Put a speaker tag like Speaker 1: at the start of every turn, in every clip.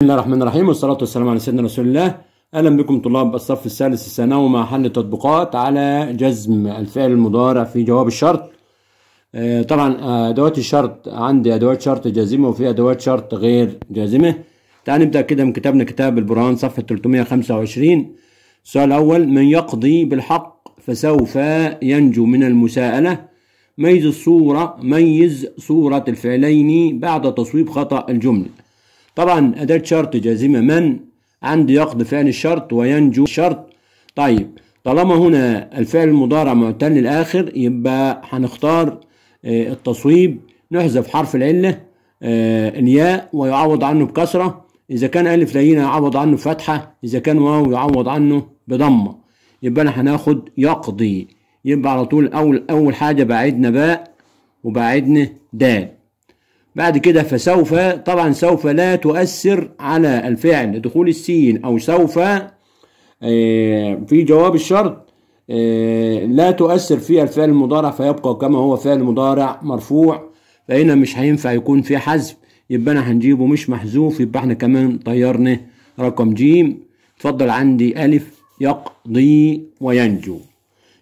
Speaker 1: بسم الله الرحمن الرحيم والصلاة والسلام على سيدنا رسول الله أهلا بكم طلاب الصف الثالث الثانوي مع حل التطبيقات على جزم الفعل المضارع في جواب الشرط آه، طبعا آه، أدوات الشرط عندي أدوات شرط جازمة وفي أدوات شرط غير جازمة تعال نبدأ كده من كتابنا كتاب البرهان صفحة 325 السؤال الأول من يقضي بالحق فسوف ينجو من المساءلة ميز الصورة ميز صورة الفعلين بعد تصويب خطأ الجملة طبعا أداة شرط جازمة من عندي يقضي فعل الشرط وينجو الشرط طيب طالما هنا الفعل المضارع معتل الآخر يبقى هنختار آه، التصويب نحذف حرف العلة آه، الياء ويعوض عنه بكسرة إذا كان ألف لينة يعوض عنه بفتحة إذا كان واو يعوض عنه بضمة يبقى أنا هناخد يقضي يبقى على طول أول أول حاجة بعدنا باء وبعدنا دال بعد كده فسوف طبعا سوف لا تؤثر على الفعل دخول السين أو سوف آه، في جواب الشرط آه، لا تؤثر في الفعل المضارع فيبقى كما هو فعل مضارع مرفوع فهنا مش هينفع يكون في حذف يبقى انا هنجيبه مش محذوف يبقى احنا كمان طيرنا رقم جيم اتفضل عندي الف يقضي وينجو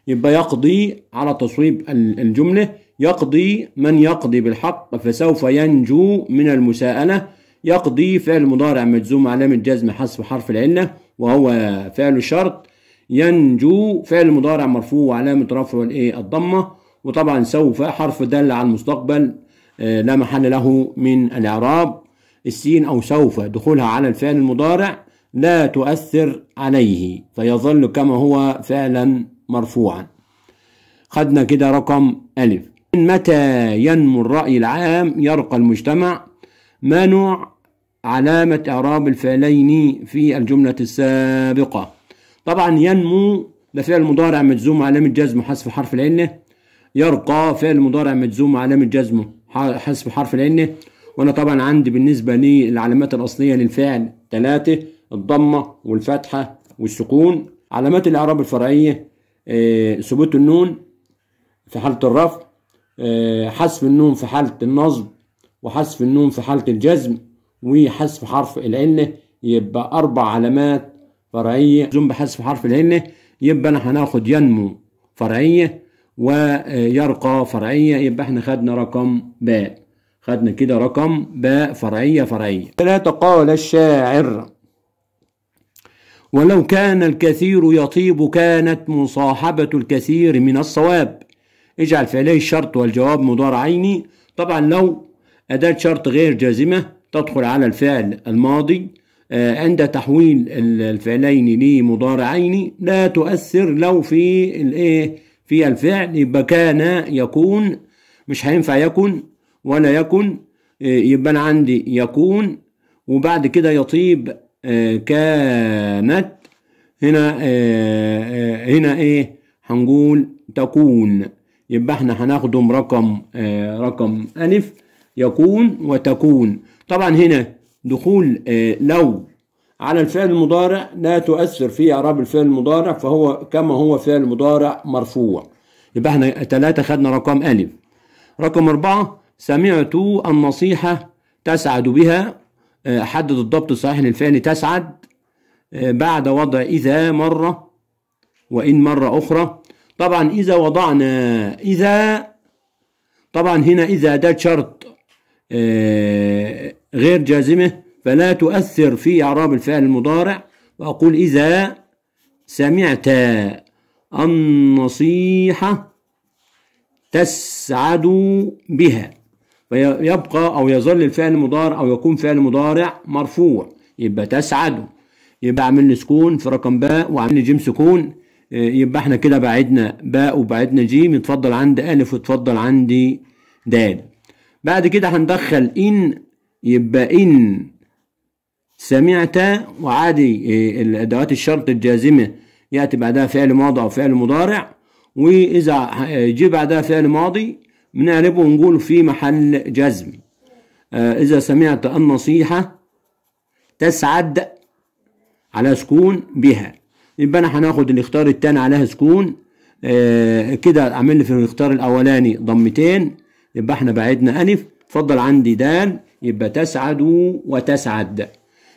Speaker 1: يبقى يقضي على تصويب الجمله يقضي من يقضي بالحق فسوف ينجو من المساءلة يقضي فعل مضارع مجزوم علامة جزم حسب حرف العلة وهو فعل الشرط ينجو فعل مضارع مرفوع وعلامة رفع الايه الضمة وطبعا سوف حرف دل على المستقبل آه، لا محل له من الإعراب السين أو سوف دخولها على الفعل المضارع لا تؤثر عليه فيظل كما هو فعلا مرفوعا خدنا كده رقم ألف متى ينمو الرأي العام يرقى المجتمع ما نوع علامة إعراب الفعلين في الجملة السابقة طبعا ينمو ده فعل مضارع مجزوم علامة جزمه حذف حرف العلة يرقى فعل مضارع مجزوم علامة جزمه حذف حرف العلة وأنا طبعا عندي بالنسبة للعلامات الأصلية للفعل ثلاثة الضمة والفتحة والسكون علامات الإعراب الفرعية آه، ثبوت النون في حالة الرفض آه، حذف النون في حالة النصب وحذف النون في حالة الجزم وحذف حرف العلة يبقى أربع علامات فرعية زوم بحذف حرف العلة يبقى أنا هناخد ينمو فرعية ويرقى فرعية يبقى احنا خدنا رقم باء خدنا كده رقم باء فرعية فرعية ثلاثة قال الشاعر ولو كان الكثير يطيب كانت مصاحبة الكثير من الصواب اجعل في عليه الشرط والجواب مضار عيني طبعا لو أداة شرط غير جازمة تدخل على الفعل الماضي آه، عند تحويل الفعلين لمضارعين لا تؤثر لو في الايه في الفعل يبقى كان يكون مش هينفع يكن ولا يكن آه، يبقى انا عندي يكون وبعد كده يطيب آه، كانت هنا هنا ايه هنقول تكون يبقى احنا هناخدهم رقم آه رقم ألف يكون وتكون طبعا هنا دخول آه لو على الفعل المضارع لا تؤثر في إعراب الفعل المضارع فهو كما هو فعل مضارع مرفوع يبقى احنا ثلاثة خدنا رقم ألف رقم أربعة سمعت النصيحة تسعد بها آه، حدد الضبط الصحيح للفعل تسعد آه، بعد وضع إذا مرة وإن مرة أخرى طبعا إذا وضعنا إذا طبعا هنا إذا ده شرط آه، غير جازمة فلا تؤثر في إعراب الفعل المضارع وأقول إذا سمعت النصيحة تسعد بها فيبقى أو يظل الفعل المضارع أو يكون فعل مضارع مرفوع يبقى تسعد يبقى أعمل لي سكون في رقم باء وأعمل لي جيم سكون آه، يبقى احنا كده بعدنا باء وبعدنا جيم يتفضل عندي ألف ويتفضل عندي دال بعد كده هندخل إن يبقى إن سمعت وعادي آه، أدوات الشرط الجازمة يأتي بعدها فعل ماضي أو فعل مضارع وإذا آه، جه بعدها فعل ماضي بنقلبه ونقول في محل جزم إذا سمعت النصيحة تسعد على سكون بها يبقى انا هناخد الاختيار التاني عليها سكون آه كده اعمل لي في الاختيار الاولاني ضمتين يبقى احنا بعدنا الف اتفضل عندي دال يبقى تسعد وتسعد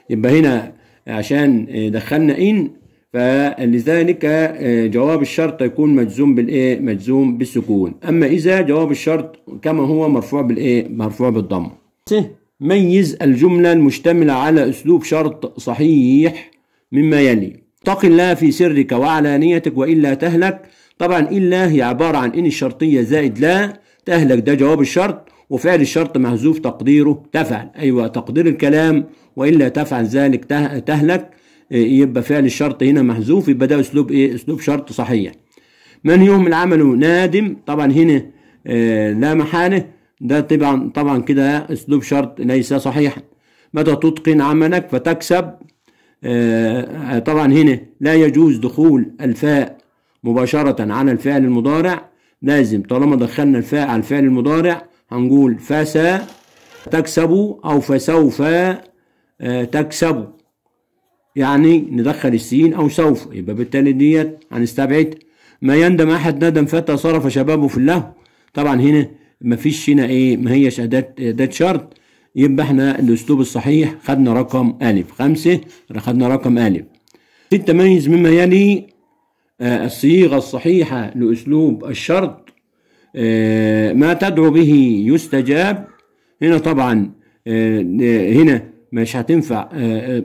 Speaker 1: يبقى هنا عشان دخلنا ان فلذلك آه، جواب الشرط يكون مجزوم بالايه مجزوم بالسكون اما اذا جواب الشرط كما هو مرفوع بالايه مرفوع بالضم ميز الجمله المشتمله على اسلوب شرط صحيح مما يلي اتق الله في سرك وعلانيتك وإلا تهلك طبعا إيه إلا هي عبارة عن إن الشرطية زائد لا تهلك ده جواب الشرط وفعل الشرط محذوف تقديره تفعل أيوة تقدير الكلام وإلا تفعل ذلك تهلك إيه، يبقى فعل الشرط هنا محذوف يبقى ده أسلوب إيه أسلوب شرط صحيح من يهمل عمله نادم طبعا هنا آه، لا محاله ده طبعا طبعا كده أسلوب شرط ليس صحيحا متى تتقن عملك فتكسب آه، طبعا هنا لا يجوز دخول الفاء مباشرة على الفعل المضارع لازم طالما دخلنا الفاء على الفعل المضارع هنقول فسا تكسبوا أو فسوف آه، تكسبوا يعني ندخل السين أو سوف يبقى بالتالي ديت هنستبعد ما يندم أحد ندم فتى صرف شبابه في اللهو طبعا هنا ما فيش هنا إيه ما هيش أداة أداة شرط يبقى احنا الاسلوب الصحيح خدنا رقم الف خمسة خدنا رقم الف ستة ميز مما يلي آه، الصيغة الصحيحة لأسلوب الشرط آه، ما تدعو به يستجاب هنا طبعا آه، هنا مش هتنفع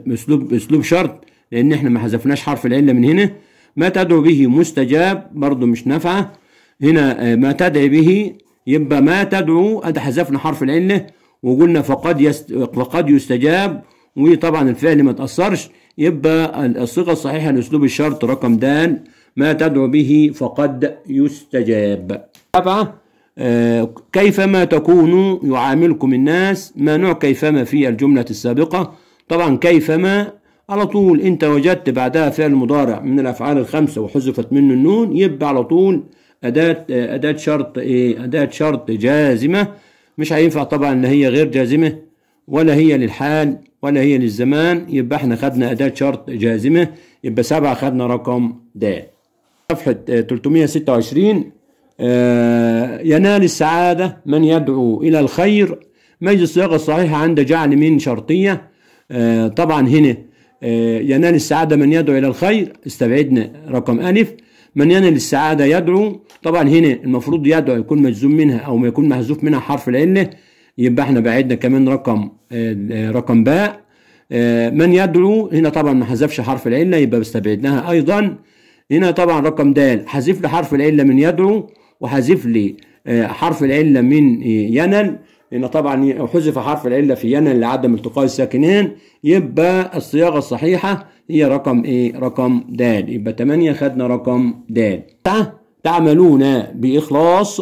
Speaker 1: اسلوب اسلوب شرط لان احنا ما حذفناش حرف العله من هنا ما تدعو به مستجاب برضو مش نافعه هنا ما تدعي به يبقى ما تدعو ادي حذفنا حرف العله وقلنا فقد يست... فقد يستجاب وطبعا الفعل ما تأثرش يبقى الصيغة الصحيحة لأسلوب الشرط رقم د ما تدعو به فقد يستجاب سبعة آه كيفما تكون يعاملكم الناس نوع كيفما في الجملة السابقة طبعا كيفما على طول انت وجدت بعدها فعل مضارع من الافعال الخمسه وحذفت منه النون يبقى على طول اداه آه، اداه شرط ايه اداه شرط جازمه مش هينفع طبعا ان هي غير جازمه ولا هي للحال ولا هي للزمان يبقى احنا خدنا اداه شرط جازمه يبقى سبعه خدنا رقم د صفحه 326 آه ينال السعاده من يدعو الى الخير مجلس الصياغه الصحيحه عند جعل من شرطيه آه طبعا هنا آه ينال السعاده من يدعو الى الخير استبعدنا رقم الف من ينل يعني السعادة يدعو طبعا هنا المفروض يدعو يكون مجزوم منها أو ما يكون محذوف منها حرف العلة يبقى احنا بعدنا كمان رقم آه، آه، رقم باء آه، من يدعو هنا طبعا ما حذفش حرف العلة يبقى استبعدناها أيضا هنا طبعا رقم د حذف لي حرف العلة من يدعو وحذف لي حرف العلة من ينل ان طبعا حذف حرف العله في ين لعدم التقاء الساكنين يبقى الصياغه الصحيحه هي رقم ايه رقم د يبقى 8 خدنا رقم د تعملون باخلاص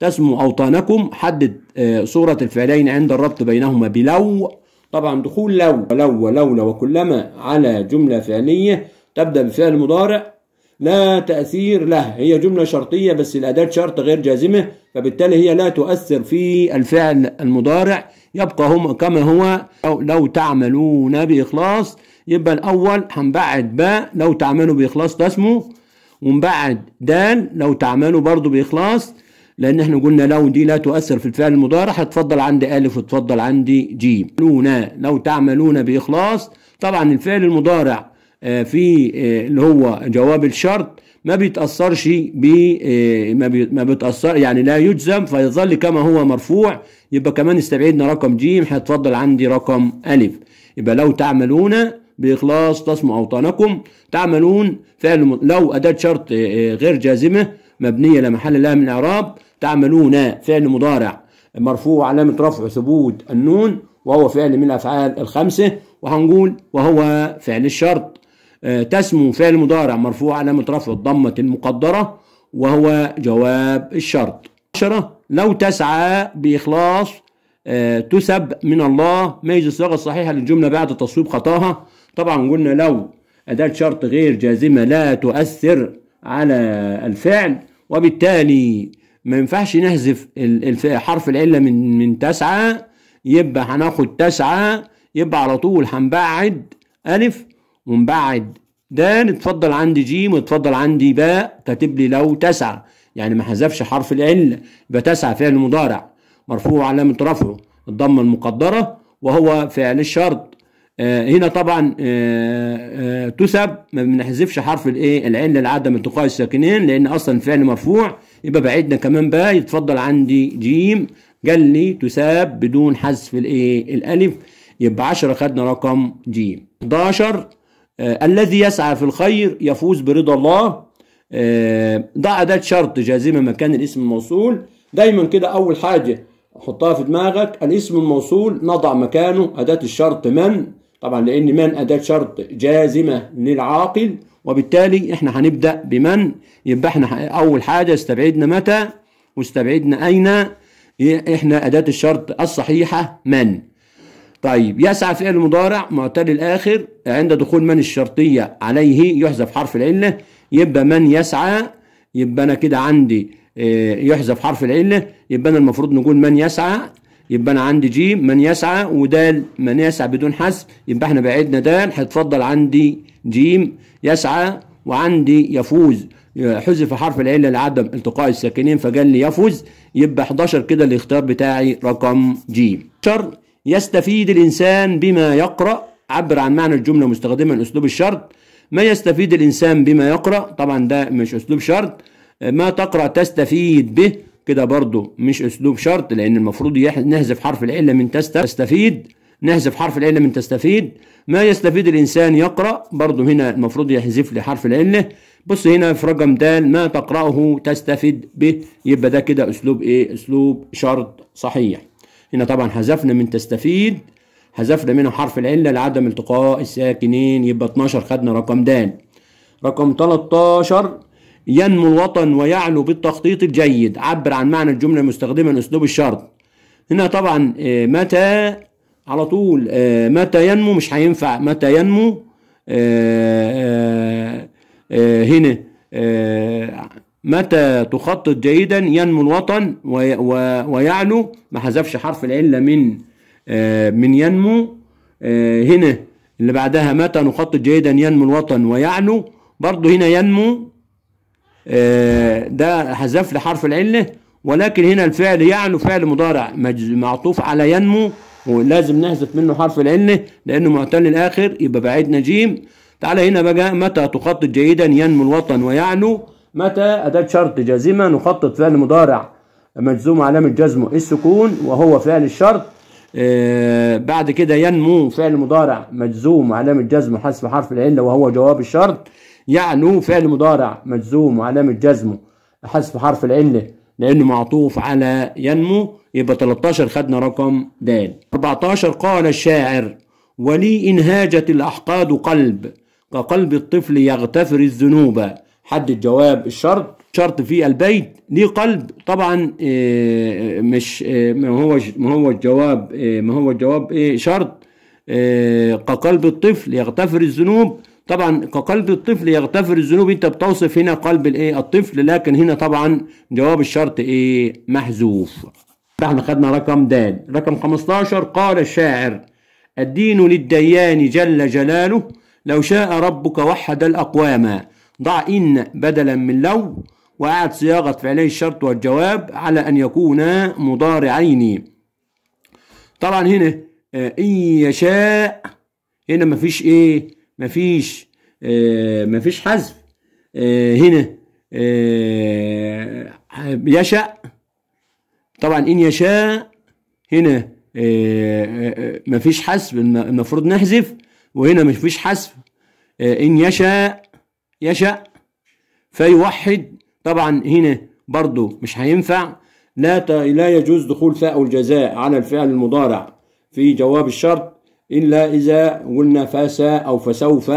Speaker 1: تسمو اوطانكم حدد آه، صوره الفعلين عند الربط بينهما بلو طبعا دخول لو ولو ولولا وكلما على جمله فعليه تبدا بفعل مضارع لا تأثير له هي جملة شرطية بس الأداة شرط غير جازمة فبالتالي هي لا تؤثر في الفعل المضارع يبقى هم كما هو لو تعملون بإخلاص يبقى الأول هنبعد باء لو تعملوا بإخلاص تسمو ونبعد دال لو تعملوا برضو بإخلاص لأن احنا قلنا لو دي لا تؤثر في الفعل المضارع هتفضل عندي ألف وتفضل عندي جيم لو تعملون بإخلاص طبعا الفعل المضارع آه، في آه، اللي هو جواب الشرط ما بيتأثرش ب آه، ما بيتأثر يعني لا يجزم فيظل كما هو مرفوع يبقى كمان استبعدنا رقم ج هيتفضل عندي رقم ألف يبقى لو تعملون بإخلاص تصموا أوطانكم تعملون فعل لو أداة شرط غير جازمة مبنية لا محل لها من إعراب تعملون فعل مضارع مرفوع علامة رفع ثبوت النون وهو فعل من الأفعال الخمسة وهنقول وهو فعل الشرط تسمو فعل مضارع مرفوع علامة رفع الضمة المقدرة وهو جواب الشرط عشرة لو تسعى بإخلاص آه، تسب من الله ما يجي الصيغة الصحيحة للجملة بعد تصويب خطاها طبعا قلنا لو أداة شرط غير جازمة لا تؤثر على الفعل وبالتالي ما ينفعش نحذف حرف العلة من من تسعة يبقى هناخد تسعة يبقى على طول هنبعد ألف ونبعد د اتفضل عندي جيم واتفضل عندي باء كاتب لي لو تسعة يعني ما حذفش حرف العلة يبقى تسعة فعل مضارع مرفوع علامة رفعه الضمة المقدرة وهو فعل الشرط آه هنا طبعا آه آه تثب ما بنحذفش حرف الايه العله لعدم التقاء الساكنين لان اصلا الفعل مرفوع يبقى بعدنا كمان باء يتفضل عندي جيم قال لي تثاب بدون حذف الايه الالف يبقى 10 خدنا رقم جيم 11 آه، الذي يسعى في الخير يفوز برضا الله آه، ده أداة شرط جازمة مكان الاسم الموصول دايما كده أول حاجة حطها في دماغك الاسم الموصول نضع مكانه أداة الشرط من طبعا لأن من أداة شرط جازمة للعاقل وبالتالي احنا هنبدأ بمن يبقى احنا أول حاجة استبعدنا متى واستبعدنا أين احنا أداة الشرط الصحيحة من طيب يسعى فعل مضارع معتل الآخر عند دخول من الشرطية عليه يحذف حرف العلة يبقى من يسعى يبقى أنا كده عندي آه، يحذف حرف العلة يبقى أنا المفروض نقول من يسعى يبقى أنا عندي جيم من يسعى ودال من يسعى بدون حذف يبقى إحنا بعدنا دال هيتفضل عندي جيم يسعى وعندي يفوز آه، حذف حرف العله لعدم التقاء الساكنين فقال لي يفوز يبقى 11 كده الاختيار بتاعي رقم ج يستفيد الإنسان بما يقرأ عبر عن معنى الجملة مستخدما أسلوب الشرط ما يستفيد الإنسان بما يقرأ طبعا ده مش أسلوب شرط ما تقرأ تستفيد به كده برضو مش أسلوب شرط لأن المفروض نحذف حرف العلة من تستفيد نحذف حرف العلة من تستفيد ما يستفيد الإنسان يقرأ برضو هنا المفروض يحذف لي حرف العلة بص هنا في رقم د ما تقرأه تستفيد به يبقى ده كده أسلوب إيه أسلوب شرط صحيح هنا طبعا حذفنا من تستفيد حذفنا منه حرف العلة لعدم التقاء الساكنين يبقى 12 خدنا رقم د رقم 13 ينمو الوطن ويعلو بالتخطيط الجيد عبر عن معنى الجملة مستخدما أسلوب الشرط هنا طبعا آه، متى على طول آه، متى ينمو مش هينفع متى ينمو آه، هنا متى تخطط جيدا ينمو الوطن ويعلو ما حذفش حرف العلة من آه، من ينمو آه، هنا اللي بعدها متى نخطط جيدا ينمو الوطن ويعلو برضه هنا ينمو آه، ده حذف لحرف العلة ولكن هنا الفعل يعلو فعل مضارع معطوف على ينمو ولازم نحذف منه حرف العلة لأنه معتل الآخر يبقى بعيد نجيم تعالى هنا بقى متى تخطط جيدا ينمو الوطن ويعلو متى أداة شرط جازمة نخطط فعل مضارع مجزوم علامة جزمه السكون وهو فعل الشرط آه، بعد كده ينمو فعل مضارع مجزوم علامة جزمه حذف حرف العلة وهو جواب الشرط يعنو فعل مضارع مجزوم علامة جزمه حذف حرف العلة لأنه معطوف على ينمو يبقى 13 خدنا رقم د 14 قال الشاعر ولي إن هاجت الأحقاد قلب كقلب الطفل يغتفر الذنوب حدد جواب الشرط شرط في البيت ليه قلب طبعا آه، آه، مش آه، ما هو ما هو الجواب ما هو الجواب ايه شرط كقلب الطفل يغتفر الذنوب طبعا كقلب الطفل يغتفر الذنوب انت بتوصف هنا قلب الايه الطفل لكن هنا طبعا جواب الشرط ايه محذوف احنا خدنا رقم د رقم 15 قال الشاعر الدين للديان جل جلاله لو شاء ربك وحد الاقوام ضع إن بدلا من لو وأعد صياغة فعلي الشرط والجواب على أن يكونا مضارعين طبعا هنا آه، إن يشاء هنا مفيش إيه مفيش آه مفيش حذف آه هنا آه يشاء طبعا إن يشاء هنا آه، آه، مفيش حذف المفروض نحذف وهنا مفيش حذف إن يشاء يشأ فيوحد طبعا هنا برضو مش هينفع لا لا يجوز دخول فاء الجزاء على الفعل المضارع في جواب الشرط إلا إذا قلنا فاس أو فسوف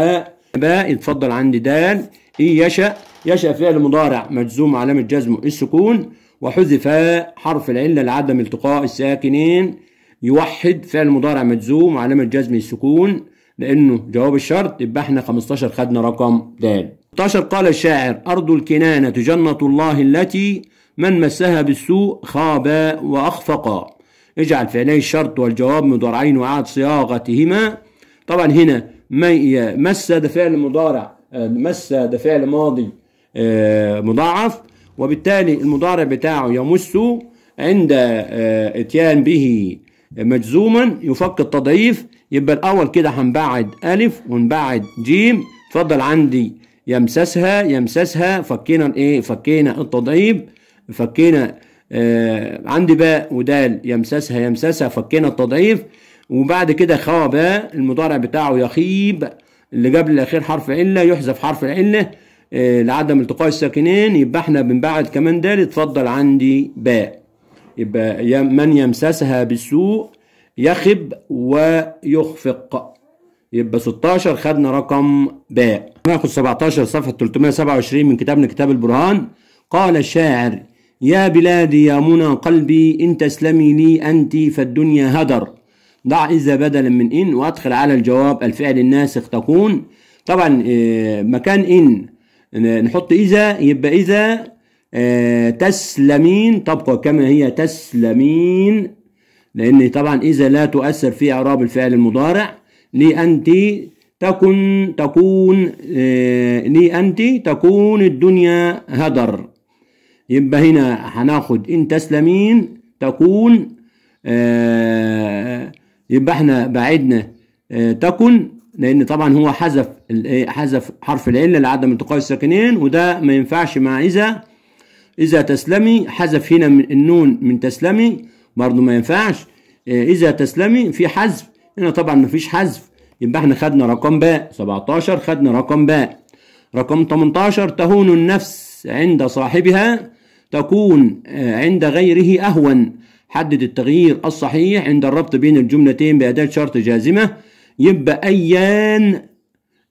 Speaker 1: باء اتفضل عندي دال إي يشأ يشأ فعل مضارع مجزوم علامة جزمه السكون وحذف حرف العلة لعدم التقاء الساكنين يوحد فعل مضارع مجزوم علامة جزمه السكون لانه جواب الشرط يبقى احنا 15 خدنا رقم د 16 قال الشاعر ارض الكنانه جنه الله التي من مسها بالسوء خاب واخفقا اجعل فعلي الشرط والجواب مضارعين وعاد صياغتهما طبعا هنا مس ده فعل مضارع آه، مس ده فعل ماضي آه، مضاعف وبالتالي المضارع بتاعه يمس عند آه، اتيان به مجزوما يفك التضعيف يبقى الأول كده هنبعد ألف ونبعد جيم اتفضل عندي يمسسها يمسسها فكينا الإيه فكينا التضعيف فكينا آه عندي باء ودال يمسسها يمسسها فكينا التضعيف وبعد كده خاء باء المضارع بتاعه يخيب اللي قبل الأخير حرف علة يحذف حرف العلة آه لعدم التقاء الساكنين يبقى احنا بنبعد كمان دال اتفضل عندي باء يبقى من يمسسها بالسوء يخب ويخفق يبقى 16 خدنا رقم باء ناخد 17 صفحة 327 من كتابنا كتاب البرهان قال الشاعر يا بلادي يا منى قلبي إن تسلمي لي أنت فالدنيا هدر ضع إذا بدلا من إن وأدخل على الجواب الفعل الناسخ تكون طبعا آه، مكان إن نحط إذا يبقى إذا آه، تسلمين تبقى كما هي تسلمين لأن طبعا إذا لا تؤثر في إعراب الفعل المضارع لي أنت تكن تكون آه، لي أنت تكون الدنيا هدر يبقى هنا هناخد إن تسلمين تكون آه، يبقى احنا بعدنا آه، تكن لأن طبعا هو حذف حذف حرف العلة لعدم التقاء الساكنين وده ما ينفعش مع إذا إذا تسلمي حذف هنا من النون من تسلمي برضه ما ينفعش آه، اذا تسلمي في حذف هنا طبعا ما فيش حذف يبقى احنا خدنا رقم باء 17 خدنا رقم باء رقم 18 تهون النفس عند صاحبها تكون آه، عند غيره اهون حدد التغيير الصحيح عند الربط بين الجملتين بأداة شرط جازمة يبقى أيان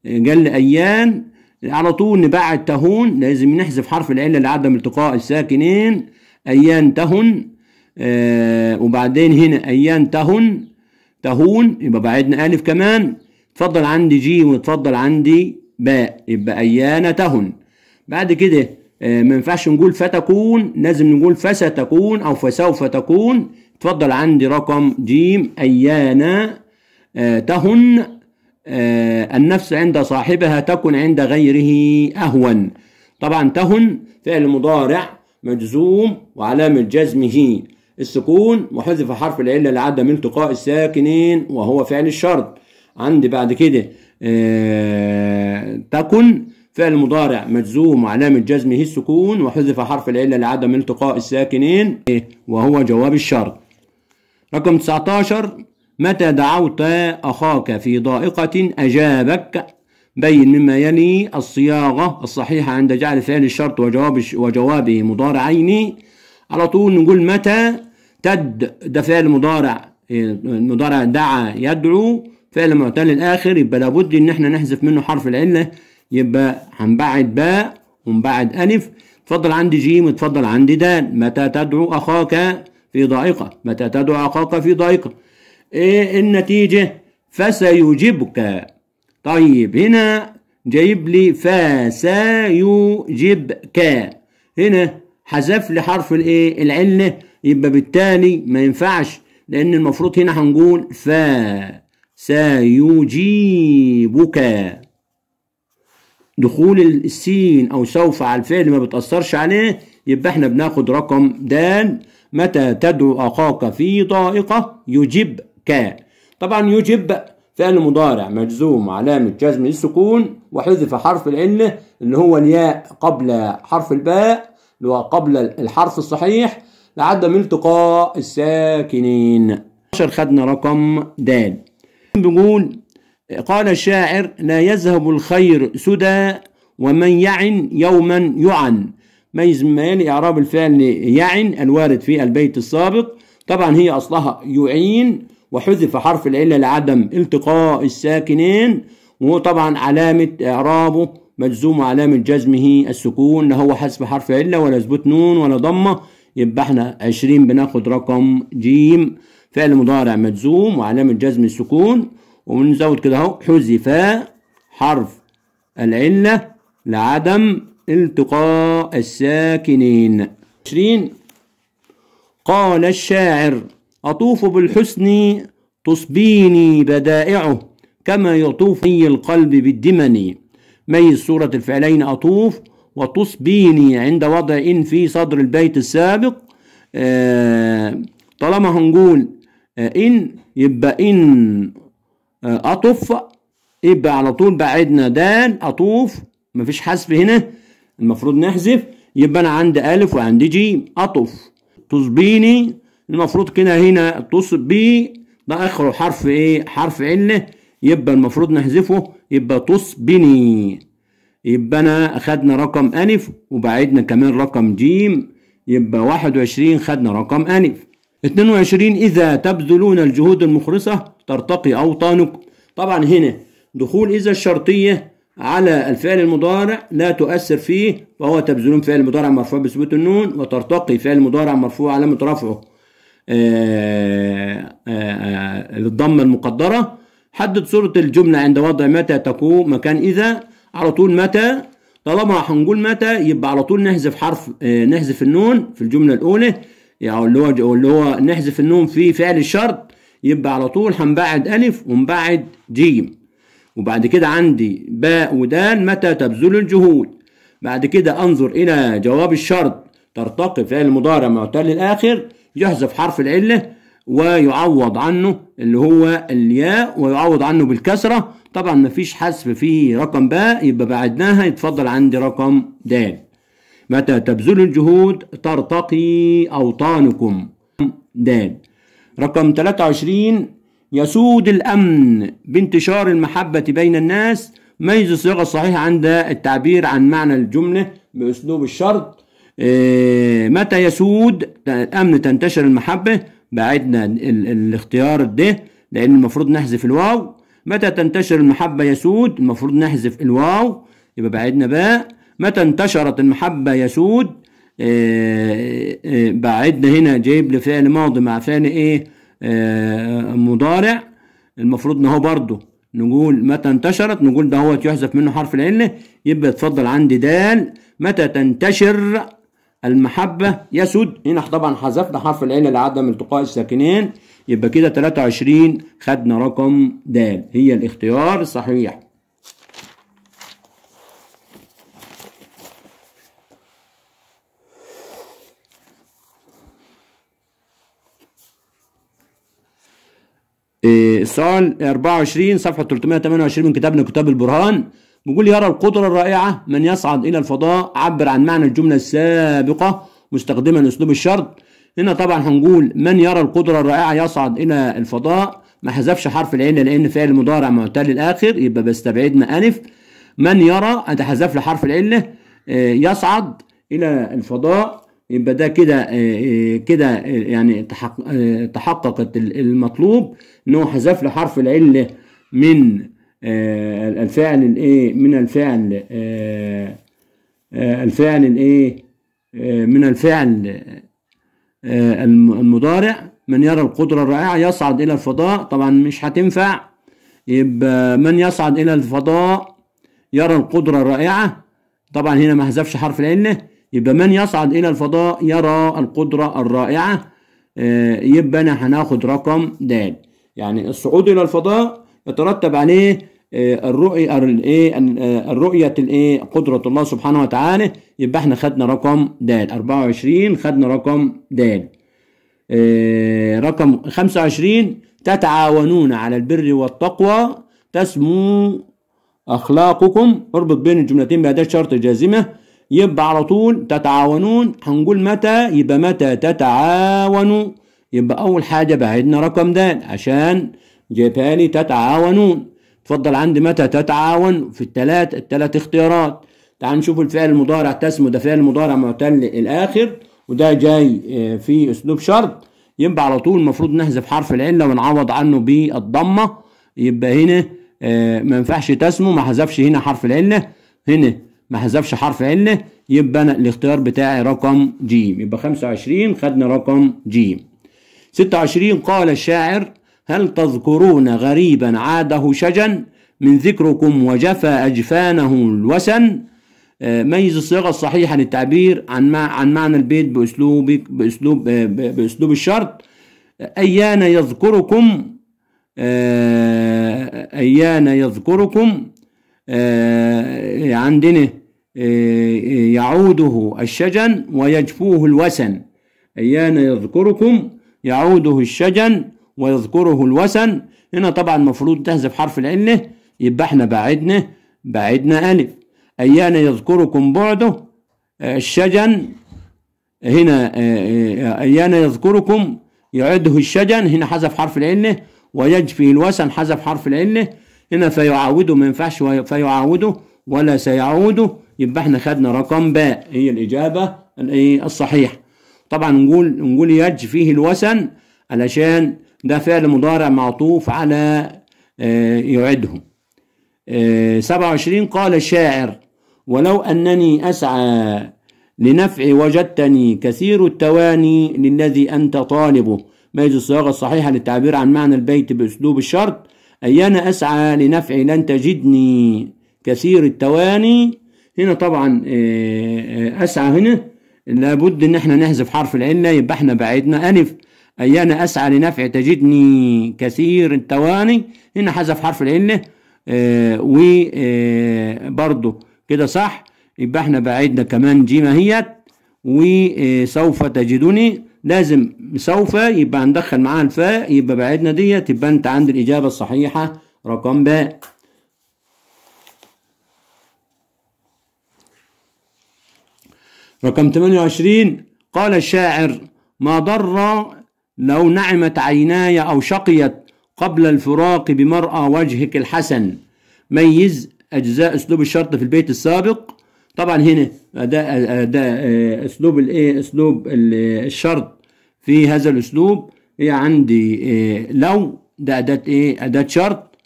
Speaker 1: آه، قال أيان على طول نبعد تهون لازم نحذف حرف العلة لعدم التقاء الساكنين أيان تهن آه، وبعدين هنا ايان تهن تهون يبقى بعدنا الف كمان اتفضل عندي جيم واتفضل عندي باء يبقى ايان تهن بعد كده آه، ما ينفعش نقول فتكون لازم نقول فستكون او فسوف تكون اتفضل عندي رقم جيم ايان آه، تهن النفس عند صاحبها تكن عند غيره اهون طبعا تهن فعل مضارع مجزوم وعلامة جزمه السكون وحذف حرف العله لعدم من التقاء الساكنين وهو فعل الشرط عندي بعد كده آه تكن فعل مضارع مجزوم وعلامة جزمه السكون وحذف حرف العلة لعدم التقاء الساكنين وهو جواب الشرط رقم 19 متى دعوت أخاك في ضائقة أجابك بين مما يلي الصياغة الصحيحة عند جعل فعل الشرط وجواب وجوابه مضارعين على طول نقول متى تد ده فعل مضارع إيه، المضارع دعا يدعو فعل معتل الاخر يبقى لابد ان احنا نحذف منه حرف العله يبقى هنبعد باء ونبعد الف اتفضل عندي جيم اتفضل عندي دال متى تدعو اخاك في ضائقه متى تدعو اخاك في ضائقه ايه النتيجه فسيجيبك طيب هنا جايب لي فسيجيبك هنا حذف لي حرف الايه العله يبقى بالتالي ما ينفعش لأن المفروض هنا هنقول فا سيجيبك دخول السين أو سوف على الفعل ما بتأثرش عليه يبقى احنا بناخد رقم د متى تدعو أخاك في ضائقة يجبك طبعا يجب فعل مضارع مجزوم علامة جزم السكون وحذف حرف العلة اللي هو الياء قبل حرف الباء اللي هو قبل الحرف الصحيح لعد من التقاء الساكنين عشر خدنا رقم د بيقول قال الشاعر لا يذهب الخير سدى ومن يعن يوما يعن ميز يزمان إعراب الفعل يعن الوارد في البيت السابق طبعا هي أصلها يعين وحذف حرف العلة لعدم التقاء الساكنين وطبعا علامة إعرابه مجزوم علامة جزمه السكون لا هو حذف حرف علة ولا ثبوت نون ولا ضمة يبقى احنا 20 بناخد رقم جيم فعل مضارع مجزوم وعلامة جزم السكون وبنزود كده اهو حذف حرف العلة لعدم التقاء الساكنين 20 قال الشاعر أطوف بالحسن تصبيني بدائعه كما يطوف القلب بالدمن ميز صورة الفعلين أطوف وتصبيني عند وضع إن في صدر البيت السابق آه، طالما هنقول آه، إن يبقى إن آه، أطف يبقى على طول بعدنا دال أطوف مفيش حذف هنا المفروض نحذف يبقى أنا عندي ألف وعندي جيم أطف تصبيني المفروض كده هنا تصبي ده آخره حرف إيه حرف علة يبقى المفروض نحذفه يبقى تصبني يبقى أنا أخدنا رقم ألف وبعدنا كمان رقم جيم يبقى واحد وعشرين خدنا رقم ألف اتنين وعشرين إذا تبذلون الجهود المخلصة ترتقي أوطانكم طبعا هنا دخول إذا الشرطية على الفعل المضارع لا تؤثر فيه فهو تبذلون فعل مضارع مرفوع بثبوت النون وترتقي فعل مضارع مرفوع علامة رفعه آه، آه، آه، للضمة المقدرة حدد صورة الجملة عند وضع متى تكون مكان إذا على طول متى طالما هنقول متى يبقى على طول نحذف حرف آه، نحذف النون في الجملة الأولى يعني اللي هو اللي هو نحذف النون في فعل الشرط يبقى على طول هنبعد ألف ونبعد جيم وبعد كده عندي باء ودال متى تبذل الجهود بعد كده أنظر إلى جواب الشرط ترتقي فعل المضارع معتل الآخر يحذف حرف العلة ويعوض عنه اللي هو الياء ويعوض عنه بالكسرة طبعا مفيش حذف في رقم باء يبقى بعدناها يتفضل عندي رقم د متى تبذل الجهود ترتقي أوطانكم د رقم 23 يسود الأمن بانتشار المحبة بين الناس ميز الصيغة الصحيحة عند التعبير عن معنى الجملة بأسلوب الشرط آه، متى يسود الأمن تنتشر المحبة بعدنا الاختيار ده لأن المفروض نحذف الواو متى تنتشر المحبة يسود المفروض نحذف الواو يبقى بعدنا باء متى انتشرت المحبة يسود آآ آه، آآ آه، بعدنا هنا جايب لي فعل ماضي مع فعل ايه آه، مضارع المفروض ان هو برضه نقول متى انتشرت نقول ده هو يحذف منه حرف العلة يبقى اتفضل عندي دال متى تنتشر المحبة يسود هنا طبعا حذفنا حرف العلة لعدم التقاء الساكنين يبقى كده 23 خدنا رقم د هي الاختيار الصحيح إيه، السؤال 24 صفحة 328 من كتابنا كتاب البرهان بيقول يرى القدرة الرائعة من يصعد إلى الفضاء عبر عن معنى الجملة السابقة مستخدما أسلوب الشرط هنا طبعا هنقول من يرى القدرة الرائعة يصعد إلى الفضاء ما حذفش حرف العلة لأن فعل مضارع معتل الآخر يبقى بستبعدنا ألف من يرى حذف له حرف العلة آه، يصعد إلى الفضاء يبقى ده كده آه، آه، كده يعني تحققت المطلوب إن هو حذف له حرف العلة من الفعل الإيه من الفعل الفعل الإيه من الفعل آه، المضارع من يرى القدرة الرائعة يصعد إلى الفضاء طبعا مش هتنفع يبقى من يصعد إلى الفضاء يرى القدرة الرائعة طبعا هنا ما حذفش حرف العلة يبقى من يصعد إلى الفضاء يرى القدرة الرائعة آه، يبقى أنا هناخد رقم د يعني الصعود إلى الفضاء يترتب عليه آه، الرؤية الايه آه، الرؤية الايه قدرة الله سبحانه وتعالى يبقى احنا خدنا رقم د 24 خدنا رقم د آه، رقم 25 تتعاونون على البر والتقوى تسمو اخلاقكم اربط بين الجملتين بهذا الشرط الجازمة يبقى على طول تتعاونون هنقول متى يبقى متى تتعاونوا يبقى اول حاجة بعدنا رقم د عشان جبالي تتعاونون اتفضل عندي متى تتعاون في الثلاث الثلاث اختيارات تعال نشوف الفعل المضارع تسمو ده فعل مضارع معتل الاخر وده جاي آه، في اسلوب شرط يبقى على طول المفروض نحذف حرف العله ونعوض عنه بالضمه يبقى هنا آه، ما ينفعش تسمو ما حذفش هنا حرف العله هنا ما حذفش حرف عله يبقى انا الاختيار بتاعي رقم ج يبقى 25 خدنا رقم ج 26 قال الشاعر هل تذكرون غريبا عاده شجا من ذكركم وجفى أجفانه الوسن آه، ميز الصيغة الصحيحة للتعبير عن عن معنى البيت بأسلوب بأسلوب آه، بأسلوب الشرط آه، أيان يذكركم أيان يذكركم عندنا يعوده الشجن ويجفوه الوسن أيان يذكركم يعوده الشجن ويذكره الوثن هنا طبعا المفروض تحذف حرف العله يبقى احنا بعدنا بعدنا الف ايانا يذكركم بعده آه، الشجن هنا آه، آه، ايانا يذكركم يعده الشجن هنا حذف حرف العله ويجفي الوثن حذف حرف العله هنا فيعاوده ما ينفعش فيعاوده ولا سيعوده يبقى احنا خدنا رقم باء هي الاجابه إيه، الصحيحه طبعا نقول نقول يجفيه الوثن علشان ده فعل مضارع معطوف على آه، يعده آه، سبعة وعشرين قال الشاعر ولو أنني أسعى لنفع وجدتني كثير التواني للذي أنت طالبه ميز الصياغة الصحيحة للتعبير عن معنى البيت بأسلوب الشرط أنا أسعى لنفع لن تجدني كثير التواني هنا طبعا آه، أسعى هنا لابد إن احنا نحذف حرف العلة يبقى احنا بعدنا ألف أي أنا أسعى لنفع تجدني كثير التواني هنا حذف حرف العلة آه وبرضه آه، كده صح يبقى احنا بعدنا كمان جيمة هيت وسوف آه، تجدني لازم سوف يبقى هندخل معاها الفاء يبقى بعدنا ديت يبقى انت عند الإجابة الصحيحة رقم باء رقم 28 قال الشاعر ما ضر لو نعمت عيناي أو شقيت قبل الفراق بمرأى وجهك الحسن ميز أجزاء أسلوب الشرط في البيت السابق طبعا هنا ده, آه، أسلوب الإيه أسلوب آه، الشرط في هذا الأسلوب هي عندي إيه لو ده أداة إيه أداة شرط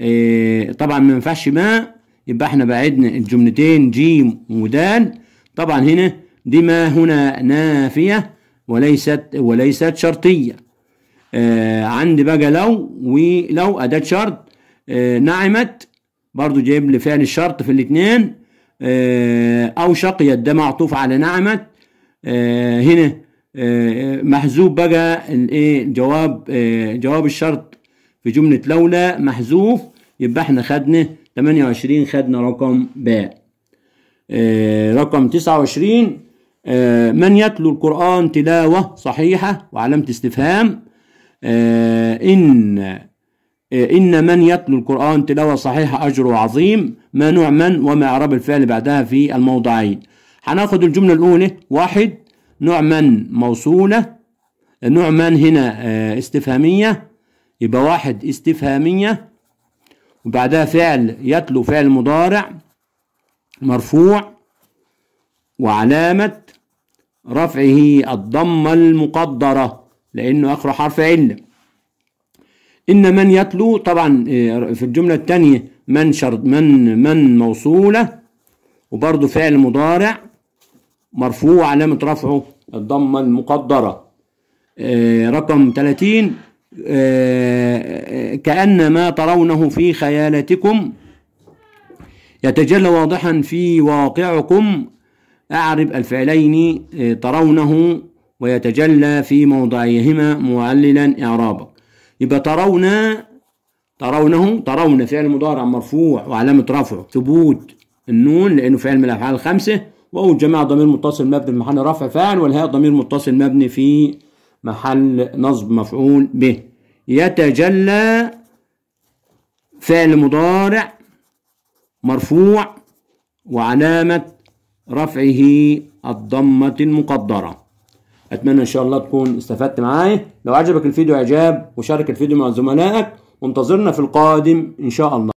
Speaker 1: إيه طبعا ما ينفعش ما يبقى احنا بعدنا الجملتين جيم ودال طبعا هنا دي ما هنا نافية وليست وليست شرطية آه عندي بقى لو ولو أداة شرط آه نعمت برضو جايب لي فعل الشرط في الاتنين آه أو شقيت ده معطوف على نعمت آه هنا آه محذوف بقى الايه جواب آه جواب الشرط في جملة لولا محذوف يبقى احنا خدنا 28 خدنا رقم باء آه رقم 29 آه، من يتلو القرآن تلاوة صحيحة وعلامة استفهام آه، إن آه، إن من يتلو القرآن تلاوة صحيحة أجره عظيم ما نوع من وما إعراب الفعل بعدها في الموضعين هناخد الجملة الأولى واحد نوع من موصولة نوع من هنا استفهامية يبقى واحد استفهامية وبعدها فعل يتلو فعل مضارع مرفوع وعلامة رفعه الضمة المقدرة لأنه آخر حرف علة إن من يتلو طبعا آه، في الجملة الثانية من شرط من من موصولة وبرضه فعل مضارع مرفوع علامة رفعه الضمة المقدرة آه، رقم 30 آه، كأن ما ترونه في خيالاتكم يتجلى واضحا في واقعكم أعرب الفعلين آه، ترونه ويتجلى في موضعيهما معللا إعرابك يبقى ترون ترونه ترون فعل مضارع مرفوع وعلامة رفعه ثبوت النون لأنه فعل من الأفعال الخمسة وأول جماعة ضمير متصل مبني في محل رفع فاعل والهاء ضمير متصل مبني في محل نصب مفعول به يتجلى فعل مضارع مرفوع وعلامة رفعه الضمة المقدرة أتمنى إن شاء الله تكون استفدت معايا لو عجبك الفيديو إعجاب وشارك الفيديو مع زملائك وانتظرنا في القادم إن شاء الله